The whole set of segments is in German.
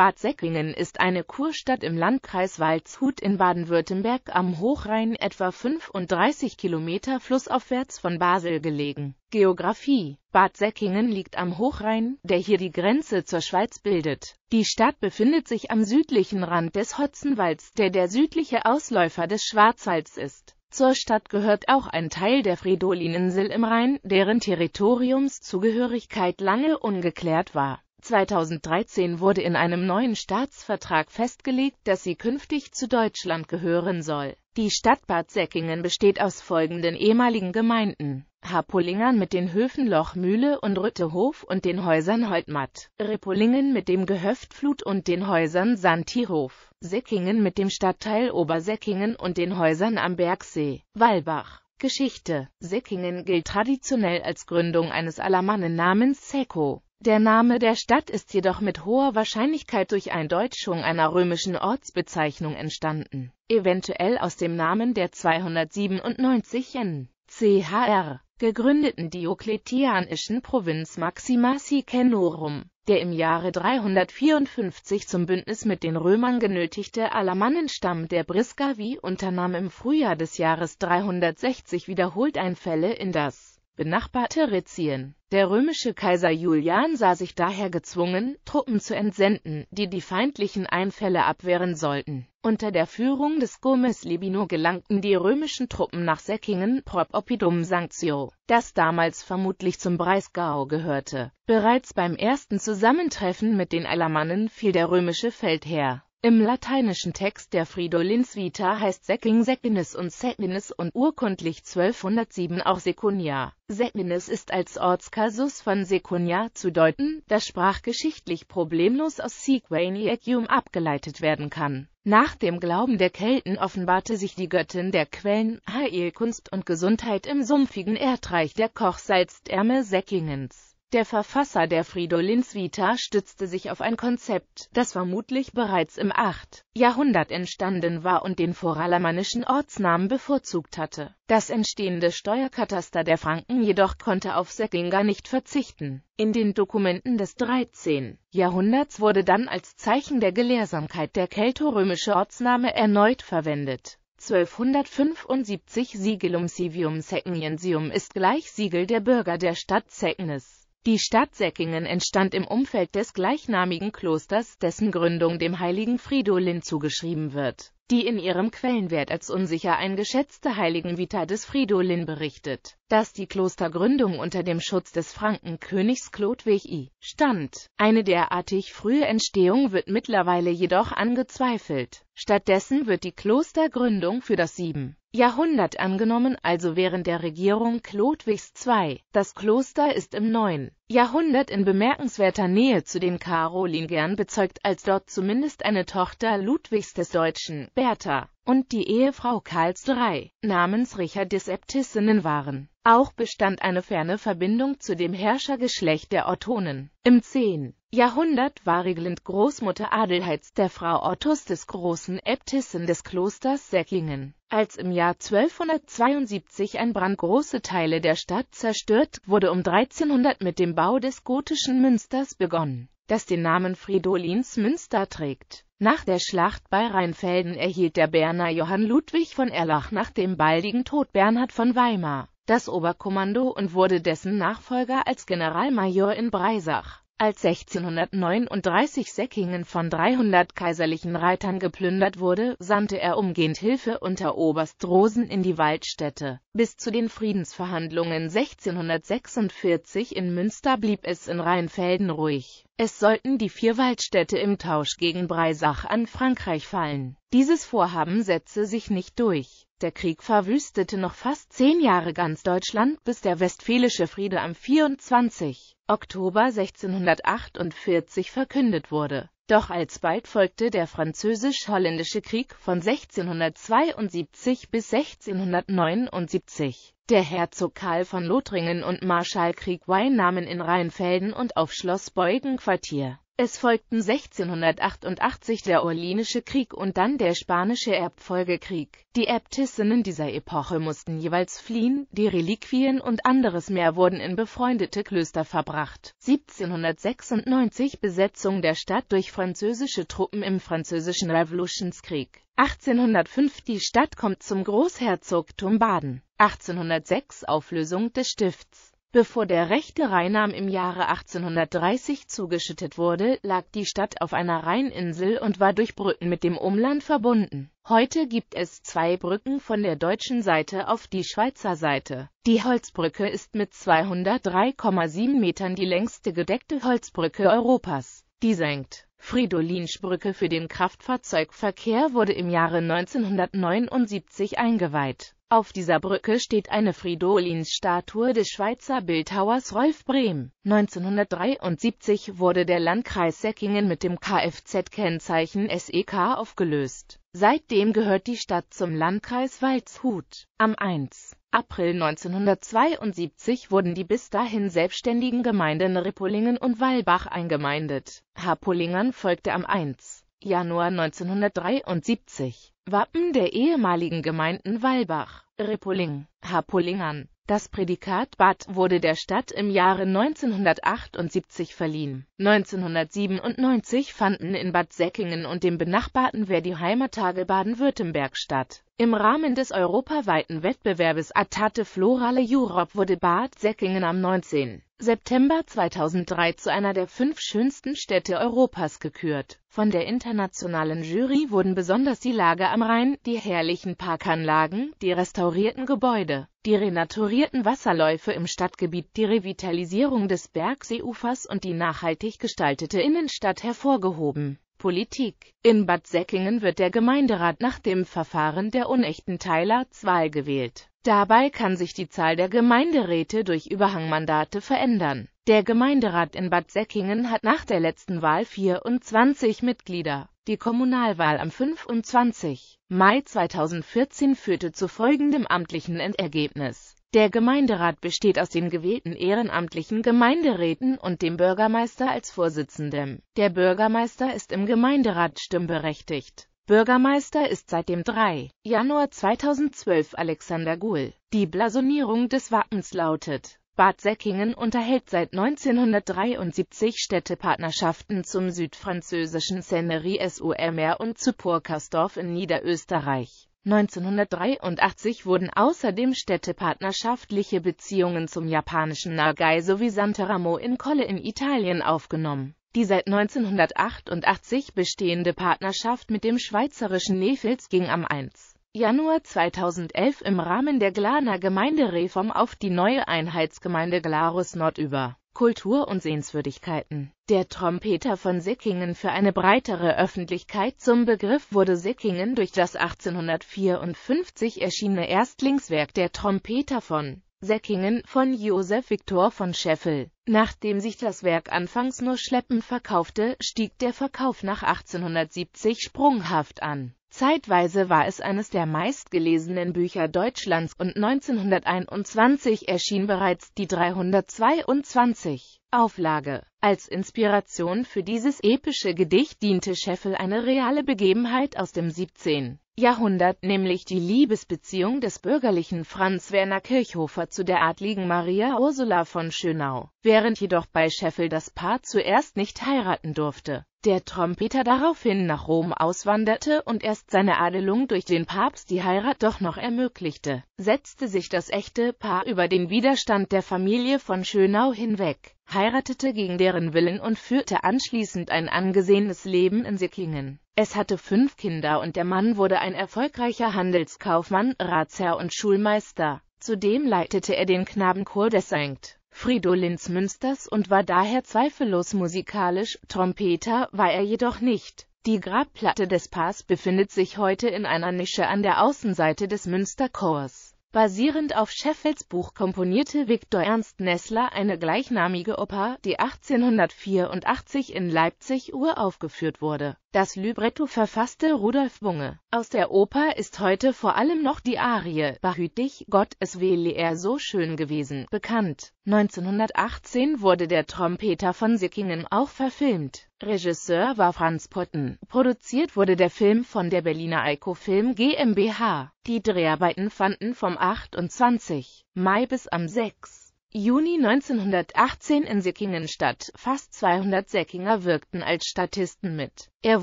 Bad Säckingen ist eine Kurstadt im Landkreis Waldshut in Baden-Württemberg am Hochrhein etwa 35 Kilometer flussaufwärts von Basel gelegen. Geografie Bad Säckingen liegt am Hochrhein, der hier die Grenze zur Schweiz bildet. Die Stadt befindet sich am südlichen Rand des Hotzenwalds, der der südliche Ausläufer des Schwarzwalds ist. Zur Stadt gehört auch ein Teil der Fridolininsel im Rhein, deren Territoriumszugehörigkeit lange ungeklärt war 2013 wurde in einem neuen Staatsvertrag festgelegt, dass sie künftig zu Deutschland gehören soll. Die Stadt Bad Säckingen besteht aus folgenden ehemaligen Gemeinden. Hapolingern mit den Höfen Lochmühle und Rüttehof und den Häusern Holtmatt, Rippolingen mit dem Gehöft Flut und den Häusern Santihof, Säckingen mit dem Stadtteil Obersäckingen und den Häusern am Bergsee, Walbach. Geschichte Säckingen gilt traditionell als Gründung eines Alamannen namens Seko. Der Name der Stadt ist jedoch mit hoher Wahrscheinlichkeit durch Eindeutschung einer römischen Ortsbezeichnung entstanden, eventuell aus dem Namen der 297 n. chr. gegründeten diokletianischen Provinz Maxima Sicenorum, der im Jahre 354 zum Bündnis mit den Römern genötigte Alamannenstamm der Brisgavi unternahm im Frühjahr des Jahres 360 wiederholt Einfälle in das benachbarte Rizien. Der römische Kaiser Julian sah sich daher gezwungen, Truppen zu entsenden, die die feindlichen Einfälle abwehren sollten. Unter der Führung des Gomes Libino gelangten die römischen Truppen nach Säckingen, prop oppidum sanctio, das damals vermutlich zum Breisgau gehörte. Bereits beim ersten Zusammentreffen mit den Alamannen fiel der römische Feldherr im lateinischen Text der Fridolins Vita heißt Säcking Säckenes und Säckenes und urkundlich 1207 auch Secunia. Säckenes ist als Ortskasus von Secunia zu deuten, das sprachgeschichtlich problemlos aus Sequaniacium abgeleitet werden kann. Nach dem Glauben der Kelten offenbarte sich die Göttin der Quellen, Heilkunst und Gesundheit im sumpfigen Erdreich der Kochsalztärme Säckingens. Der Verfasser der Fridolins Vita stützte sich auf ein Konzept, das vermutlich bereits im 8. Jahrhundert entstanden war und den vorallermannischen Ortsnamen bevorzugt hatte. Das entstehende Steuerkataster der Franken jedoch konnte auf Säckinger nicht verzichten. In den Dokumenten des 13. Jahrhunderts wurde dann als Zeichen der Gelehrsamkeit der keltorömische Ortsname erneut verwendet. 1275 Sigillum Sivium Secniensium ist gleich Siegel der Bürger der Stadt Segnis. Die Stadt Säckingen entstand im Umfeld des gleichnamigen Klosters, dessen Gründung dem heiligen Fridolin zugeschrieben wird. Die in ihrem Quellenwert als unsicher eingeschätzte Heiligenvita des Fridolin berichtet dass die Klostergründung unter dem Schutz des Frankenkönigs Chlodwig I. stand. Eine derartig frühe Entstehung wird mittlerweile jedoch angezweifelt. Stattdessen wird die Klostergründung für das 7. Jahrhundert angenommen, also während der Regierung Chlodwigs II. Das Kloster ist im 9. Jahrhundert in bemerkenswerter Nähe zu den Karolingern bezeugt, als dort zumindest eine Tochter Ludwigs des Deutschen, Bertha, und die Ehefrau Karls III. namens Richard des Äbtissinnen waren auch bestand eine ferne Verbindung zu dem Herrschergeschlecht der Ottonen. Im 10. Jahrhundert war Rieglind Großmutter Adelheids, der Frau Ottos des großen Äbtissin des Klosters Säckingen. Als im Jahr 1272 ein Brand große Teile der Stadt zerstört, wurde um 1300 mit dem Bau des gotischen Münsters begonnen, das den Namen Fridolins Münster trägt. Nach der Schlacht bei Rheinfelden erhielt der Berner Johann Ludwig von Erlach nach dem baldigen Tod Bernhard von Weimar das Oberkommando und wurde dessen Nachfolger als Generalmajor in Breisach. Als 1639 Säckingen von 300 kaiserlichen Reitern geplündert wurde, sandte er umgehend Hilfe unter Oberst Rosen in die Waldstätte. Bis zu den Friedensverhandlungen 1646 in Münster blieb es in Rheinfelden ruhig. Es sollten die vier Waldstädte im Tausch gegen Breisach an Frankreich fallen. Dieses Vorhaben setzte sich nicht durch. Der Krieg verwüstete noch fast zehn Jahre ganz Deutschland, bis der Westfälische Friede am 24. Oktober 1648 verkündet wurde. Doch alsbald folgte der Französisch-Holländische Krieg von 1672 bis 1679. Der Herzog Karl von Lothringen und Marschallkrieg Wein nahmen in Rheinfelden und auf Schloss Beugen Quartier. Es folgten 1688 der Orlinische Krieg und dann der Spanische Erbfolgekrieg. Die Äbtissinnen dieser Epoche mussten jeweils fliehen, die Reliquien und anderes mehr wurden in befreundete Klöster verbracht. 1796 Besetzung der Stadt durch französische Truppen im Französischen Revolutionskrieg. 1805 Die Stadt kommt zum Großherzogtum Baden. 1806 Auflösung des Stifts. Bevor der rechte Rheinarm im Jahre 1830 zugeschüttet wurde, lag die Stadt auf einer Rheininsel und war durch Brücken mit dem Umland verbunden. Heute gibt es zwei Brücken von der deutschen Seite auf die Schweizer Seite. Die Holzbrücke ist mit 203,7 Metern die längste gedeckte Holzbrücke Europas. Die senkt Fridolinsbrücke für den Kraftfahrzeugverkehr wurde im Jahre 1979 eingeweiht. Auf dieser Brücke steht eine Fridolinsstatue des Schweizer Bildhauers Rolf Brehm. 1973 wurde der Landkreis Säckingen mit dem Kfz-Kennzeichen SEK aufgelöst. Seitdem gehört die Stadt zum Landkreis Waldshut. Am 1. April 1972 wurden die bis dahin selbstständigen Gemeinden Rippolingen und Walbach eingemeindet. Hapullingern folgte am 1. Januar 1973 Wappen der ehemaligen Gemeinden Walbach, Rippoling, Hapullingern das Prädikat Bad wurde der Stadt im Jahre 1978 verliehen. 1997 fanden in Bad Säckingen und dem benachbarten Verdi Heimattage Baden-Württemberg statt. Im Rahmen des europaweiten Wettbewerbes Atate Florale Europe wurde Bad Säckingen am 19. September 2003 zu einer der fünf schönsten Städte Europas gekürt. Von der internationalen Jury wurden besonders die Lage am Rhein, die herrlichen Parkanlagen, die restaurierten Gebäude, die renaturierten Wasserläufe im Stadtgebiet, die Revitalisierung des Bergseeufers und die nachhaltig gestaltete Innenstadt hervorgehoben. Politik. In Bad Säckingen wird der Gemeinderat nach dem Verfahren der unechten Teiler 2 gewählt. Dabei kann sich die Zahl der Gemeinderäte durch Überhangmandate verändern. Der Gemeinderat in Bad Säckingen hat nach der letzten Wahl 24 Mitglieder. Die Kommunalwahl am 25. Mai 2014 führte zu folgendem amtlichen Endergebnis. Der Gemeinderat besteht aus den gewählten ehrenamtlichen Gemeinderäten und dem Bürgermeister als Vorsitzendem. Der Bürgermeister ist im Gemeinderat stimmberechtigt. Bürgermeister ist seit dem 3. Januar 2012 Alexander Guhl. Die Blasonierung des Wappens lautet Bad Säckingen unterhält seit 1973 Städtepartnerschaften zum südfranzösischen Seinerie-sur-Mer und zu Purkersdorf in Niederösterreich. 1983 wurden außerdem städtepartnerschaftliche Beziehungen zum japanischen Nagai sowie Santeramo in Colle in Italien aufgenommen die seit 1988 bestehende Partnerschaft mit dem schweizerischen Nefels ging am 1. Januar 2011 im Rahmen der Glaner Gemeindereform auf die neue Einheitsgemeinde Glarus Nord über. Kultur und Sehenswürdigkeiten. Der Trompeter von Sickingen für eine breitere Öffentlichkeit zum Begriff wurde Sickingen durch das 1854 erschienene Erstlingswerk Der Trompeter von Säckingen von Josef Viktor von Scheffel. Nachdem sich das Werk anfangs nur schleppend verkaufte, stieg der Verkauf nach 1870 sprunghaft an. Zeitweise war es eines der meistgelesenen Bücher Deutschlands und 1921 erschien bereits die 322. Auflage. Als Inspiration für dieses epische Gedicht diente Scheffel eine reale Begebenheit aus dem 17. Jahrhundert, nämlich die Liebesbeziehung des bürgerlichen Franz Werner Kirchhofer zu der adligen Maria Ursula von Schönau, während jedoch bei Scheffel das Paar zuerst nicht heiraten durfte. Der Trompeter daraufhin nach Rom auswanderte und erst seine Adelung durch den Papst die Heirat doch noch ermöglichte, setzte sich das echte Paar über den Widerstand der Familie von Schönau hinweg heiratete gegen deren Willen und führte anschließend ein angesehenes Leben in Sickingen. Es hatte fünf Kinder und der Mann wurde ein erfolgreicher Handelskaufmann, Ratsherr und Schulmeister. Zudem leitete er den Knabenchor des St. Fridolins Münsters und war daher zweifellos musikalisch, Trompeter war er jedoch nicht. Die Grabplatte des Paares befindet sich heute in einer Nische an der Außenseite des Münsterchors. Basierend auf Scheffels Buch komponierte Viktor Ernst Nessler eine gleichnamige Oper, die 1884 in Leipzig uraufgeführt wurde das Libretto verfasste Rudolf Bunge. Aus der Oper ist heute vor allem noch die Arie Behüt dich, Gott, es wähle er so schön gewesen, bekannt. 1918 wurde der Trompeter von Sickingen auch verfilmt. Regisseur war Franz Potten. Produziert wurde der Film von der Berliner Eiko Film GmbH. Die Dreharbeiten fanden vom 28. Mai bis am 6. Juni 1918 in Sickingen statt. Fast 200 Säckinger wirkten als Statisten mit. Er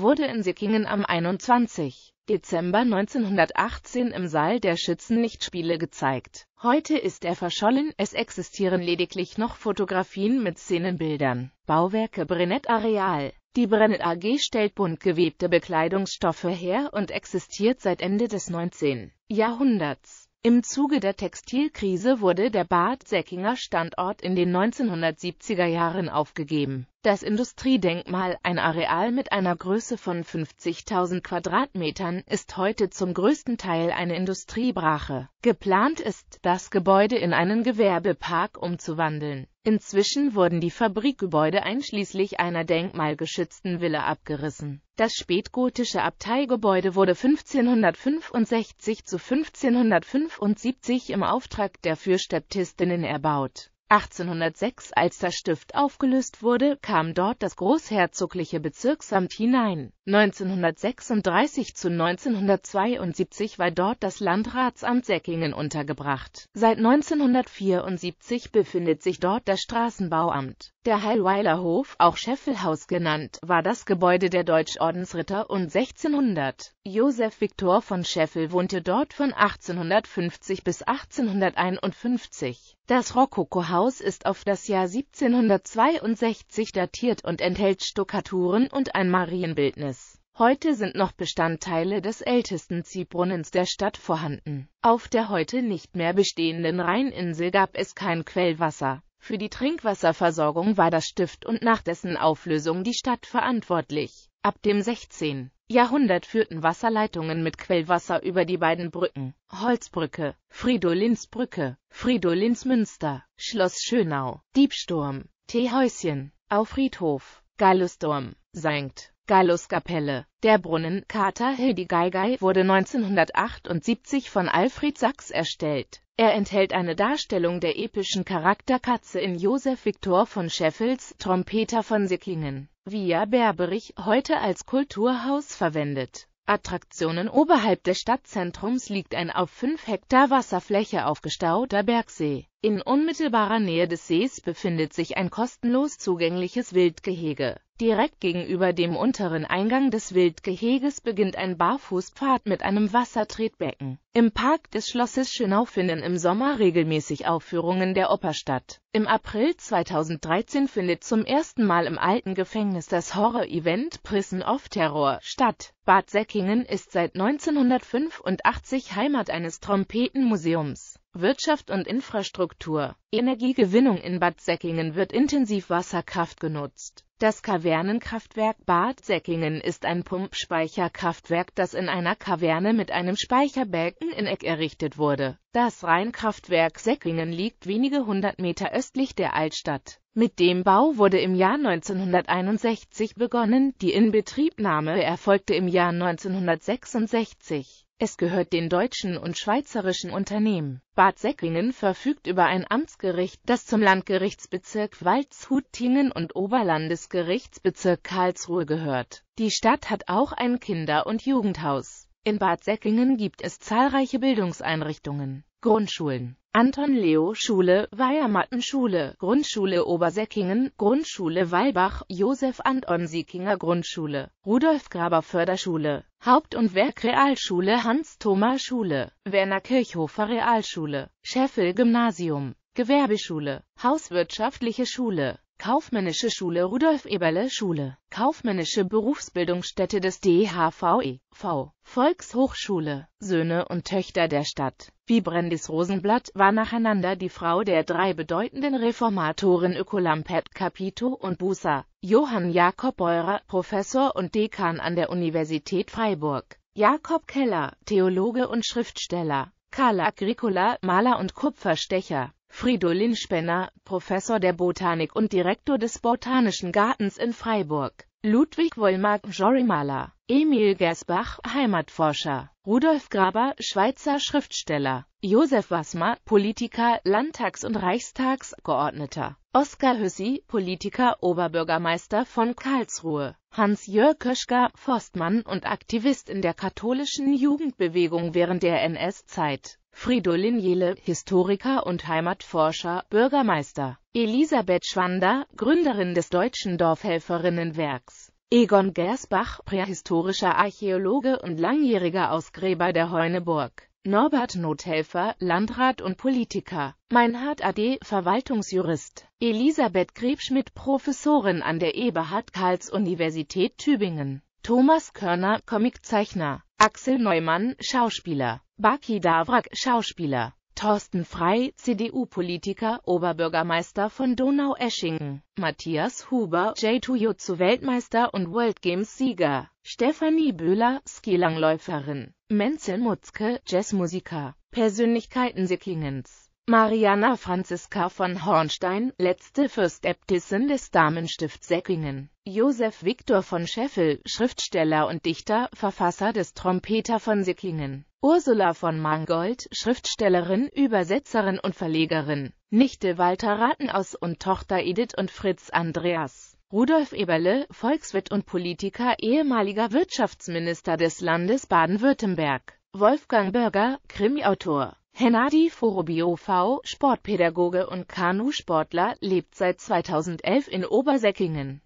wurde in Sickingen am 21. Dezember 1918 im Saal der Schützenlichtspiele gezeigt. Heute ist er verschollen, es existieren lediglich noch Fotografien mit Szenenbildern. Bauwerke Brennett Areal Die Brennett AG stellt bunt gewebte Bekleidungsstoffe her und existiert seit Ende des 19. Jahrhunderts. Im Zuge der Textilkrise wurde der Bad Säckinger Standort in den 1970er Jahren aufgegeben. Das Industriedenkmal, ein Areal mit einer Größe von 50.000 Quadratmetern, ist heute zum größten Teil eine Industriebrache. Geplant ist, das Gebäude in einen Gewerbepark umzuwandeln. Inzwischen wurden die Fabrikgebäude einschließlich einer denkmalgeschützten Villa abgerissen. Das spätgotische Abteigebäude wurde 1565 zu 1575 im Auftrag der Fürstäbtistinnen erbaut 1806, als das Stift aufgelöst wurde, kam dort das großherzogliche Bezirksamt hinein. 1936 zu 1972 war dort das Landratsamt Säckingen untergebracht. Seit 1974 befindet sich dort das Straßenbauamt. Der Heilweiler Hof, auch Scheffelhaus genannt, war das Gebäude der Deutschordensritter und 1600 Josef Viktor von Scheffel wohnte dort von 1850 bis 1851. Das Rokokohaus ist auf das Jahr 1762 datiert und enthält Stuckaturen und ein Marienbildnis. Heute sind noch Bestandteile des ältesten Ziehbrunnens der Stadt vorhanden. Auf der heute nicht mehr bestehenden Rheininsel gab es kein Quellwasser. Für die Trinkwasserversorgung war das Stift und nach dessen Auflösung die Stadt verantwortlich. Ab dem 16. Jahrhundert führten Wasserleitungen mit Quellwasser über die beiden Brücken, Holzbrücke, Friedolinsbrücke, Fridolinsmünster, Schloss Schönau, Diebsturm, Teehäuschen, Aufriedhof, Friedhof, Gallusturm, Sankt, Galluskapelle. Der Brunnen Kater Hildi Geigei wurde 1978 von Alfred Sachs erstellt. Er enthält eine Darstellung der epischen Charakterkatze in Joseph Viktor von Scheffels Trompeter von Sicklingen. Via Berberich, heute als Kulturhaus verwendet. Attraktionen Oberhalb des Stadtzentrums liegt ein auf 5 Hektar Wasserfläche aufgestauter Bergsee in unmittelbarer Nähe des Sees befindet sich ein kostenlos zugängliches Wildgehege. Direkt gegenüber dem unteren Eingang des Wildgeheges beginnt ein Barfußpfad mit einem Wassertretbecken. Im Park des Schlosses Schönau finden im Sommer regelmäßig Aufführungen der Oper statt. Im April 2013 findet zum ersten Mal im alten Gefängnis das Horror-Event Prison of Terror statt. Bad Säckingen ist seit 1985 Heimat eines Trompetenmuseums. Wirtschaft und Infrastruktur. Energiegewinnung in Bad Säckingen wird intensiv Wasserkraft genutzt. Das Kavernenkraftwerk Bad Säckingen ist ein Pumpspeicherkraftwerk, das in einer Kaverne mit einem Speicherbecken in Eck errichtet wurde das Rheinkraftwerk Säckingen liegt wenige hundert Meter östlich der Altstadt. Mit dem Bau wurde im Jahr 1961 begonnen, die Inbetriebnahme erfolgte im Jahr 1966. Es gehört den deutschen und schweizerischen Unternehmen. Bad Säckingen verfügt über ein Amtsgericht, das zum Landgerichtsbezirk Waldshut-Tingen und Oberlandesgerichtsbezirk Karlsruhe gehört. Die Stadt hat auch ein Kinder- und Jugendhaus. In Bad Säckingen gibt es zahlreiche Bildungseinrichtungen. Grundschulen Anton-Leo-Schule, Weihermattenschule, Grundschule Obersäckingen, Grundschule Weilbach, Josef-Anton-Siekinger Grundschule, Rudolf-Graber-Förderschule, Haupt- und Werkrealschule, Hans-Thoma-Schule, Werner-Kirchhofer-Realschule, Scheffel-Gymnasium, Gewerbeschule, Hauswirtschaftliche Schule, Kaufmännische Schule Rudolf-Eberle-Schule, Kaufmännische Berufsbildungsstätte des DHVE, Volkshochschule, Söhne und Töchter der Stadt. Wie Brendis Rosenblatt war nacheinander die Frau der drei bedeutenden Reformatoren Ökolampet Capito und Busa, Johann Jakob Beurer, Professor und Dekan an der Universität Freiburg, Jakob Keller, Theologe und Schriftsteller, Karl Agricola, Maler und Kupferstecher, Fridolin Spenner, Professor der Botanik und Direktor des Botanischen Gartens in Freiburg, Ludwig Wollmark, Jorimala, Emil Gersbach, Heimatforscher, Rudolf Graber, Schweizer Schriftsteller, Josef Wassmer, Politiker, Landtags- und Reichstagsgeordneter, Oskar Hüssi, Politiker, Oberbürgermeister von Karlsruhe, Hans-Jörg Köschger, Forstmann und Aktivist in der katholischen Jugendbewegung während der NS-Zeit. Fridolin Jele, Historiker und Heimatforscher, Bürgermeister, Elisabeth Schwander, Gründerin des Deutschen Dorfhelferinnenwerks, Egon Gersbach, prähistorischer Archäologe und langjähriger Ausgräber der Heuneburg, Norbert Nothelfer, Landrat und Politiker, Meinhard A.D., Verwaltungsjurist, Elisabeth Grebschmidt, Professorin an der Eberhard Karls Universität Tübingen, Thomas Körner, Comiczeichner, Axel Neumann, Schauspieler. Baki Davrak, Schauspieler. Thorsten Frei, CDU-Politiker, Oberbürgermeister von Donaueschingen. Matthias Huber, j 2 zu Weltmeister und World Games Sieger. Stefanie Böhler, Skilangläuferin. Menzel Mutzke, Jazzmusiker. Persönlichkeiten Sickingens Mariana Franziska von Hornstein, letzte Fürstäbtissin des Damenstifts Säckingen. Josef Viktor von Scheffel, Schriftsteller und Dichter, Verfasser des Trompeter von Säckingen. Ursula von Mangold, Schriftstellerin, Übersetzerin und Verlegerin. Nichte Walter Rathenaus und Tochter Edith und Fritz Andreas. Rudolf Eberle, Volkswirt und Politiker, ehemaliger Wirtschaftsminister des Landes Baden-Württemberg. Wolfgang Bürger, Krimiautor. Hennadi Forobiov, Sportpädagoge und Kanusportler, lebt seit 2011 in Obersäckingen.